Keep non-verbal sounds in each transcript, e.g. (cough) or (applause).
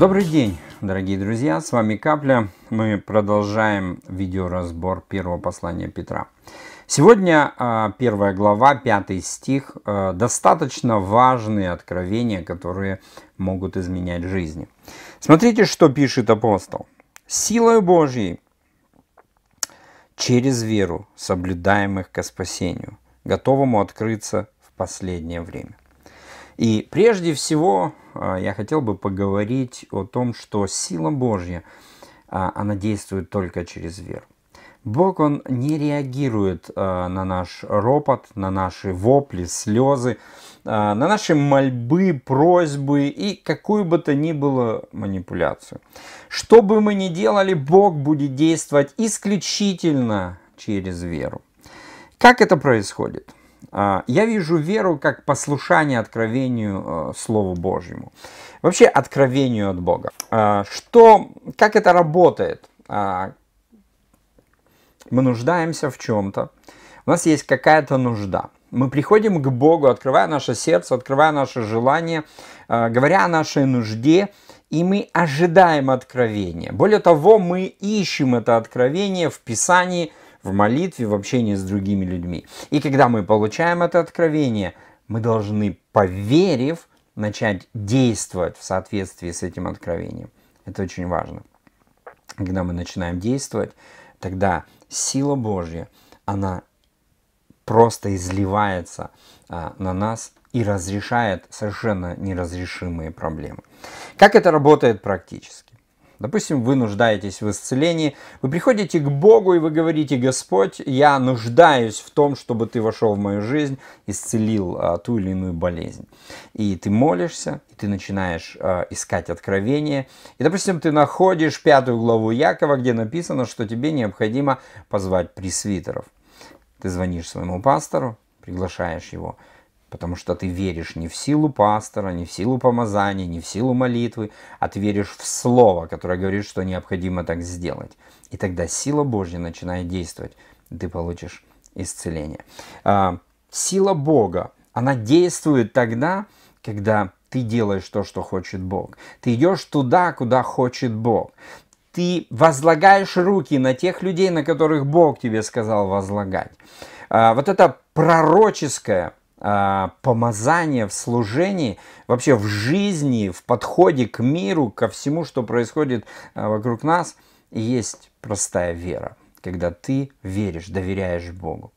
Добрый день, дорогие друзья, с вами Капля. Мы продолжаем видеоразбор первого послания Петра. Сегодня а, первая глава, пятый стих. А, достаточно важные откровения, которые могут изменять жизни. Смотрите, что пишет апостол. «Силою Божьей через веру, соблюдаемых ко спасению, готовому открыться в последнее время». И прежде всего а, я хотел бы поговорить о том, что сила Божья, а, она действует только через веру. Бог, Он не реагирует а, на наш ропот, на наши вопли, слезы, на наши мольбы, просьбы и какую бы то ни было манипуляцию. Что бы мы ни делали, Бог будет действовать исключительно через веру. Как это происходит? А, я вижу веру как послушание откровению э, Слову Божьему. Вообще откровению от Бога. А, что, как это работает? А, мы нуждаемся в чем-то. У нас есть какая-то нужда. Мы приходим к Богу, открывая наше сердце, открывая наше желание, говоря о нашей нужде, и мы ожидаем откровения. Более того, мы ищем это откровение в Писании – в молитве, в общении с другими людьми. И когда мы получаем это откровение, мы должны, поверив, начать действовать в соответствии с этим откровением. Это очень важно. Когда мы начинаем действовать, тогда сила Божья, она просто изливается а, на нас и разрешает совершенно неразрешимые проблемы. Как это работает практически? Допустим, вы нуждаетесь в исцелении, вы приходите к Богу и вы говорите, Господь, я нуждаюсь в том, чтобы ты вошел в мою жизнь, исцелил а, ту или иную болезнь. И ты молишься, и ты начинаешь а, искать откровение. И, допустим, ты находишь пятую главу Якова, где написано, что тебе необходимо позвать пресвитеров. Ты звонишь своему пастору, приглашаешь его. Потому что ты веришь не в силу пастора, не в силу помазания, не в силу молитвы, а ты веришь в Слово, которое говорит, что необходимо так сделать. И тогда сила Божья начинает действовать, ты получишь исцеление. А, сила Бога, она действует тогда, когда ты делаешь то, что хочет Бог. Ты идешь туда, куда хочет Бог. Ты возлагаешь руки на тех людей, на которых Бог тебе сказал возлагать. А, вот это пророческое а, помазание в служении, вообще в жизни, в подходе к миру, ко всему, что происходит а, вокруг нас, есть простая вера, когда ты веришь, доверяешь Богу.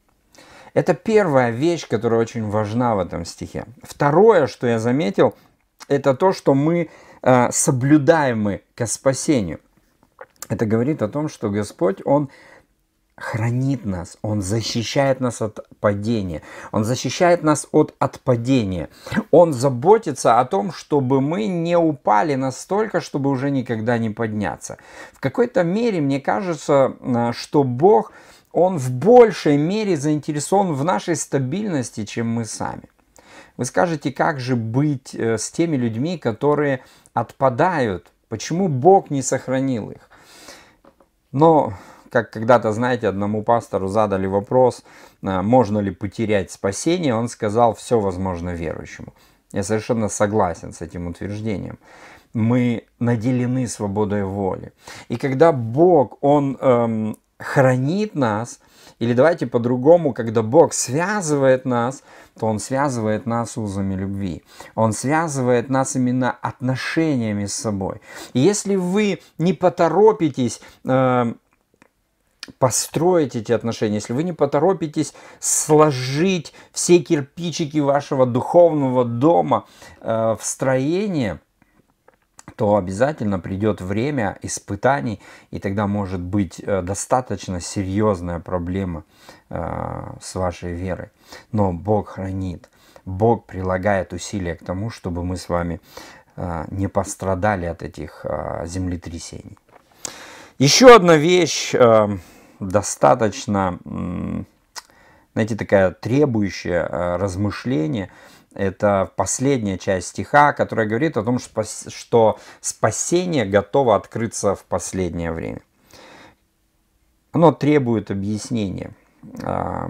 Это первая вещь, которая очень важна в этом стихе. Второе, что я заметил, это то, что мы а, соблюдаемы к спасению. Это говорит о том, что Господь, Он хранит нас, Он защищает нас от падения, Он защищает нас от отпадения, Он заботится о том, чтобы мы не упали настолько, чтобы уже никогда не подняться. В какой-то мере мне кажется, э, что Бог, Он в большей мере заинтересован в нашей стабильности, чем мы сами. Вы скажете, как же быть э, с теми людьми, которые отпадают? Почему Бог не сохранил их? Но как когда-то, знаете, одному пастору задали вопрос, э, можно ли потерять спасение, он сказал, все возможно верующему. Я совершенно согласен с этим утверждением. Мы наделены свободой воли. И когда Бог, Он эм, хранит нас, или давайте по-другому, когда Бог связывает нас, то Он связывает нас узами любви. Он связывает нас именно отношениями с собой. И если вы не поторопитесь э, построить эти отношения, если вы не поторопитесь сложить все кирпичики вашего духовного дома э, в строение, то обязательно придет время испытаний, и тогда может быть э, достаточно серьезная проблема э, с вашей верой. Но Бог хранит, Бог прилагает усилия к тому, чтобы мы с вами э, не пострадали от этих э, землетрясений. Еще одна вещь, э, достаточно, знаете, такая требующая э, размышления. Это последняя часть стиха, которая говорит о том, что спасение готово открыться в последнее время. Оно требует объяснения. А,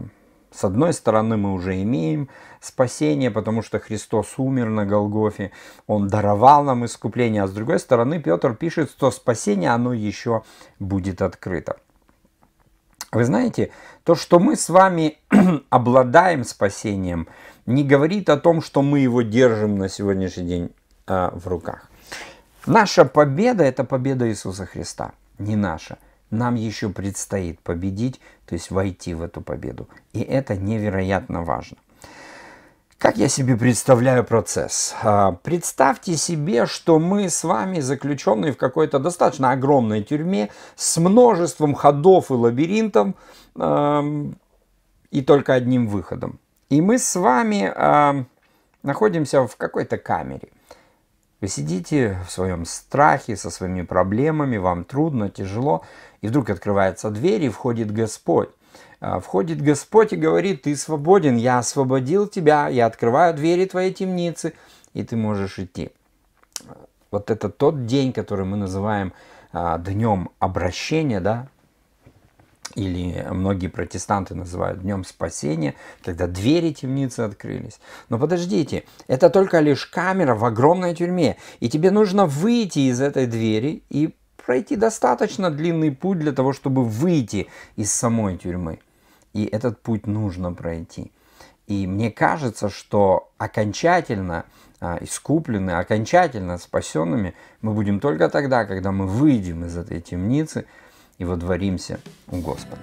с одной стороны, мы уже имеем спасение, потому что Христос умер на Голгофе, Он даровал нам искупление, а с другой стороны, Петр пишет, что спасение, оно еще будет открыто. Вы знаете, то, что мы с вами (clears throat) обладаем спасением, не говорит о том, что мы его держим на сегодняшний день э, в руках. Наша победа – это победа Иисуса Христа, не наша. Нам еще предстоит победить, то есть войти в эту победу. И это невероятно важно. Как я себе представляю процесс? А, представьте себе, что мы с вами заключенные в какой-то достаточно огромной тюрьме с множеством ходов и лабиринтов и только одним выходом. И мы с вами а, находимся в какой-то камере. Вы сидите в своем страхе, со своими проблемами, вам трудно, тяжело, и вдруг открывается дверь, и входит Господь. А, входит Господь и говорит, ты свободен, я освободил тебя, я открываю двери твоей темницы, и ты можешь идти. Вот это тот день, который мы называем а, днем обращения, да, или многие протестанты называют днем спасения, когда двери темницы открылись. Но подождите, это только лишь камера в огромной тюрьме, и тебе нужно выйти из этой двери и пройти достаточно длинный путь для того, чтобы выйти из самой тюрьмы. И этот путь нужно пройти. И мне кажется, что окончательно а, искуплены, окончательно спасенными мы будем только тогда, когда мы выйдем из этой темницы и водворимся у Господа.